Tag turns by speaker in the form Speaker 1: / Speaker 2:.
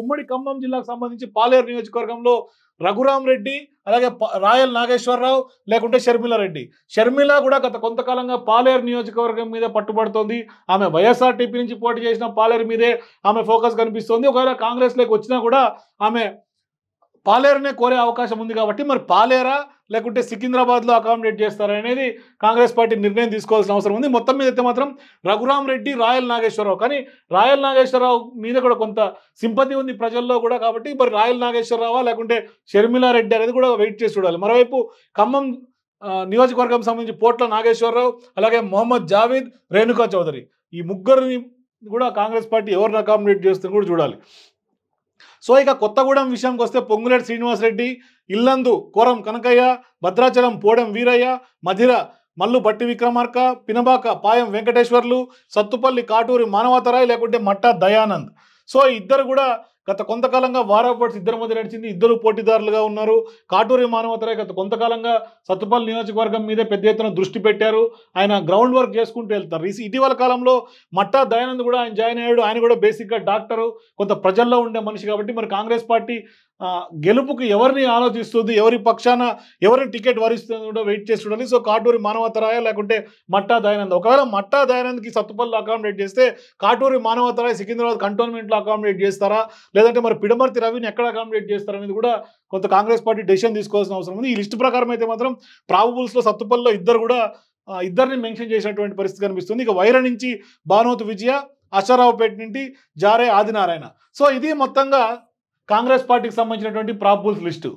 Speaker 1: ఉమ్మడి ఖమ్మం జిల్లాకు సంబంధించి పాలేరు నియోజకవర్గంలో
Speaker 2: రఘురామ్ రెడ్డి అలాగే రాయల్ నాగేశ్వరరావు లేకుంటే షర్మిల రెడ్డి షర్మిల కూడా గత కొంతకాలంగా పాలేరు నియోజకవర్గం మీద పట్టుబడుతోంది ఆమె వైఎస్ఆర్టీపీ నుంచి పోటీ చేసిన పాలేరు మీదే ఆమె ఫోకస్ కనిపిస్తోంది ఒకవేళ కాంగ్రెస్లోకి వచ్చినా కూడా ఆమె పాలేరునే కోరే అవకాశం ఉంది కాబట్టి మరి పాలేరా లేకుంటే సికింద్రాబాద్లో అకామిడేట్ చేస్తారనేది కాంగ్రెస్ పార్టీ నిర్ణయం తీసుకోవాల్సిన అవసరం ఉంది మొత్తం మీద అయితే మాత్రం రఘురామ్ రెడ్డి రాయల్ నాగేశ్వరరావు కానీ రాయల్ నాగేశ్వరరావు మీద కూడా కొంత సింపతి ఉంది ప్రజల్లో కూడా కాబట్టి మరి రాయల్ నాగేశ్వరరావా లేకుంటే షర్మిలారెడ్డి అనేది కూడా వెయిట్ చేసి చూడాలి మరోవైపు ఖమ్మం నియోజకవర్గం సంబంధించి పోట్ల నాగేశ్వరరావు అలాగే మొహమ్మద్ జావీద్ రేణుకా చౌదరి ఈ ముగ్గురిని కూడా కాంగ్రెస్ పార్టీ ఎవరిని అకామిడేట్ చేస్తుంది కూడా చూడాలి సో ఇక కొత్తగూడెం విషయంకి వస్తే పొంగులేటి శ్రీనివాసరెడ్డి ఇల్లందు కోరం కనకయ్య భద్రాచలం పోడం వీరయ్య మధిర మల్లు బట్టి విక్రమార్క పినబాక పాయం వెంకటేశ్వర్లు సత్తుపల్లి కాటూరి మానవతరాయ్ లేకుంటే మట్టా దయానంద్ సో ఇద్దరు కూడా గత కొంతకాలంగా వారాపట్స్ ఇద్దరి మధ్య నడిచింది ఇద్దరు పోటీదారులుగా ఉన్నారు కాటూరి మానవతరాయ్ గత కొంతకాలంగా సత్తుపల్లి నియోజకవర్గం మీదే పెద్ద ఎత్తున దృష్టి పెట్టారు ఆయన గ్రౌండ్ వర్క్ చేసుకుంటూ వెళ్తారు ఇటీవల కాలంలో మట్టా దయానంద్ కూడా ఆయన జాయిన్ అయ్యాడు ఆయన కూడా బేసిక్గా డాక్టరు కొంత ప్రజల్లో ఉండే మనిషి కాబట్టి మరి కాంగ్రెస్ పార్టీ గెలుపుకు ఎవరిని ఆలోచిస్తుంది ఎవరి పక్షాన ఎవరి టికెట్ వరిస్తుంది కూడా వెయిట్ చేసి చూడాలి సో కాటూరి మానవతరాయ లేకుంటే మట్టా దయానంద్ ఒకవేళ మట్టా దయానంద్కి సత్తుపల్లి అకామిడేట్ చేస్తే కాటూరి మానవతరాయ సికింద్రాబాద్ కంటోన్మెంట్లో అకామిడేట్ చేస్తారా లేదంటే మరి పిడమర్తి రవిని ఎక్కడ అకామిడేట్ చేస్తారా అనేది కూడా కొంత కాంగ్రెస్ పార్టీ డెసిషన్ తీసుకోవాల్సిన అవసరం ఉంది ఈ లిస్ట్ ప్రకారం అయితే మాత్రం ప్రాబుల్స్లో సత్తుపల్లిలో ఇద్దరు కూడా ఇద్దరిని మెన్షన్ చేసినటువంటి పరిస్థితి కనిపిస్తుంది ఇక వైర నుంచి భానుమతి విజయ అశ్వరావుపేట నుండి జారే ఆదినారాయణ సో ఇది మొత్తంగా కాంగ్రెస్ పార్టీకి సంబంధించినటువంటి ప్రాపుల్స్ లిస్టు